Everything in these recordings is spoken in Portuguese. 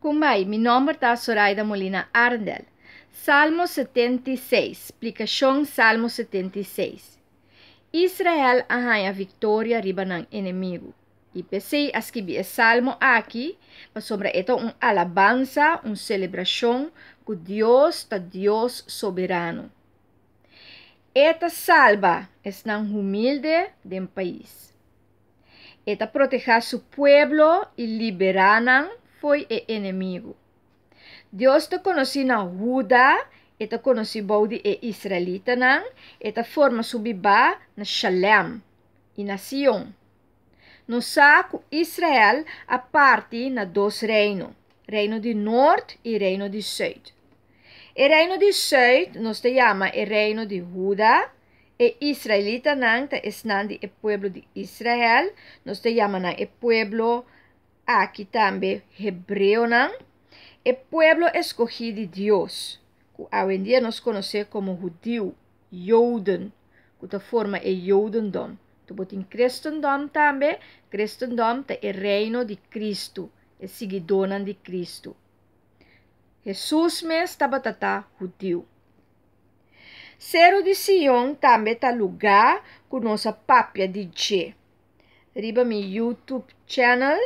Kumbay, mi nombre ta Soraida Molina Arndel. Salmo 76, e explicação Salmo 76. E Israel arranha vitória riba ng inimigo. IPC asquibi e salmo aqui, mas sobre ito um alabanza, um celebração que Deus ta Deus soberano. Eta salva es nan humilde del país. Eta proteja su pueblo y liberanan foi o inimigo. E Deus te conhece na Judá, eta a bode e israelita nan, te forma subiba na Shalem e na Sion. No saco Israel a parte na dos reinos, reino de norte e reino de sul. E reino de sul nos te llama e reino de Judá, e israelita nan te este es e pueblo de Israel, nos te llama e pueblo Aquí también, hebreonan, el pueblo escogido de Dios, que hoy en día nos conoce como judío, Joden, que forma es Jodendom. Entonces, en Christendom también, Cristendom es el reino de Cristo, el seguidor de Cristo. Jesús está batata judío. Cerro de Sion también está lugar con nuestra papia de Riba mi YouTube channel,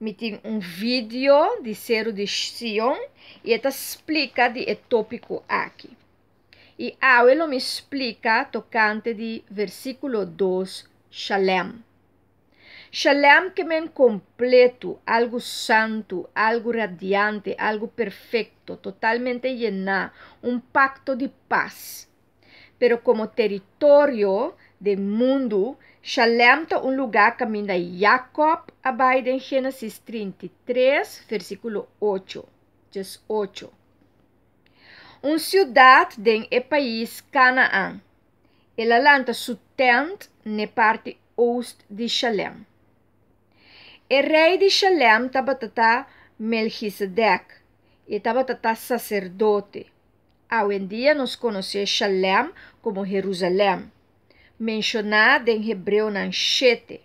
mitim um vídeo de Cero de Sion e ele tá explica de é tópico aqui. E ao ah, ele me explica tocante de versículo 2, Shalem. Shalem que men completo, algo santo, algo radiante, algo perfeito, totalmente llena, um pacto de paz. Pero como território de mundo, Shalem um lugar caminha Jacob, abide em Gênesis 33, versículo 8, 18. Um cidade de um país Canaã. Ela lanta sua tente na parte oeste de Shalem. O rei de Shalem tata Melchizedek, e tata sacerdote. Hoje em dia nós conhecemos Shalem como Jerusalém mencionada em Hebreu na Anchete.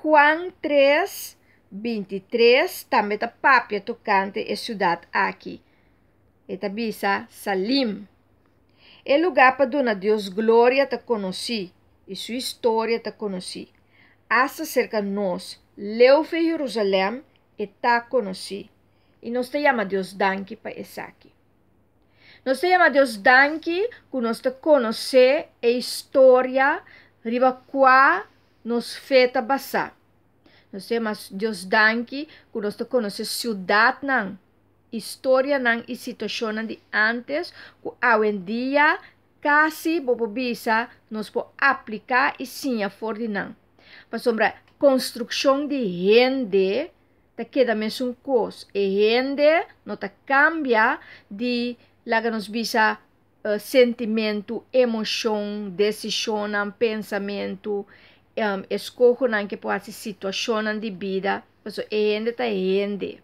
Juan 3, 23, também da papia tocante e cidade aqui. Tá Bisa Salim. É lugar para dona Deus glória te conheci e sua história te conheci. Hasta cerca nós, leufe Jerusalém, e tá conheci. E nos te llama Deus danke para essa aqui nós temos Deus os que nós te conhece, a história, riba qua nos feta basar. nós temos Deus os que nós te conhece, cidade nan, história nan e situação nan de antes, que hoje em dia, casi bobobisa, nós po aplicar e sim a fordinan. Para sombra, construção de rende, tá queda mesmo coisa, e gente não cambia de lá nos visa uh, sentimento, emoção, decisão, pensamento, um, escolho não que pode ser situação de vida, isso é ainda é ende.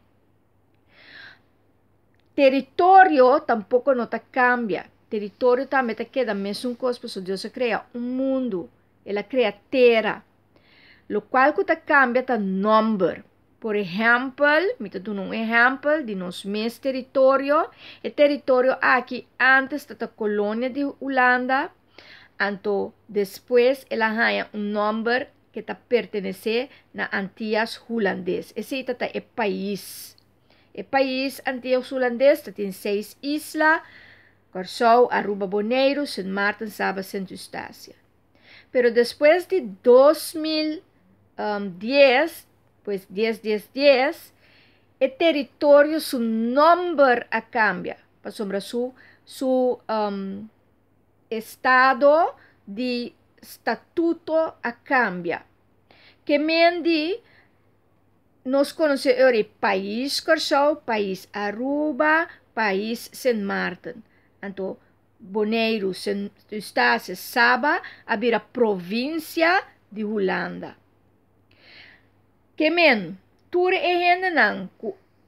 Território tampouco não tá cambia. Território também tá queda mesmo coisa, isso Deus cria um mundo, ela cria terra, o qual que tá cambia tá número por exemplo, me dando um exemplo de nosso mesmo território, o território aqui antes da colônia de Holanda, então depois ela ganha um número que está pertence na Antillas holandês. Esse é o país. O país Antillas holandês tem seis islas, Corsou, Aruba, Boneiro, São Martin, Saba, Santa Eustácia. Mas depois de 2010, pues 10, 10, 10, el territorio, su nombre cambia, por su, su um, estado de estatuto cambia. Que mendi nos conoce ahora país Corsau, país Aruba, país San Martín. Então, Boneiro, Eustace, Saba, a província de Holanda men Tur en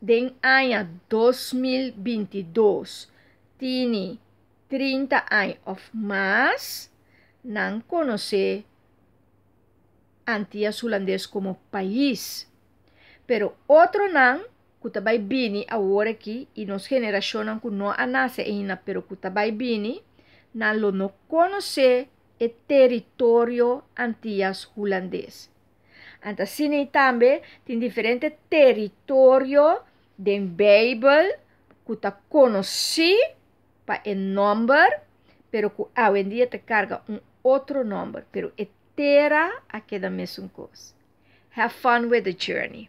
den año 2022 tiene 30 años of más, nan conoce Antillas Holandés como país. Pero otro nan, kutabay bini ahora aquí, y nos generacionan que no nace ina pero kutabay bini, nan lo no conoce el territorio Antillas Holandés. Anta sini tambe tem diferente território de babel que ta conheci para um número, pero que hoje em dia te carga um outro número, pero é terra aquela mesma coisa. Have fun with the journey.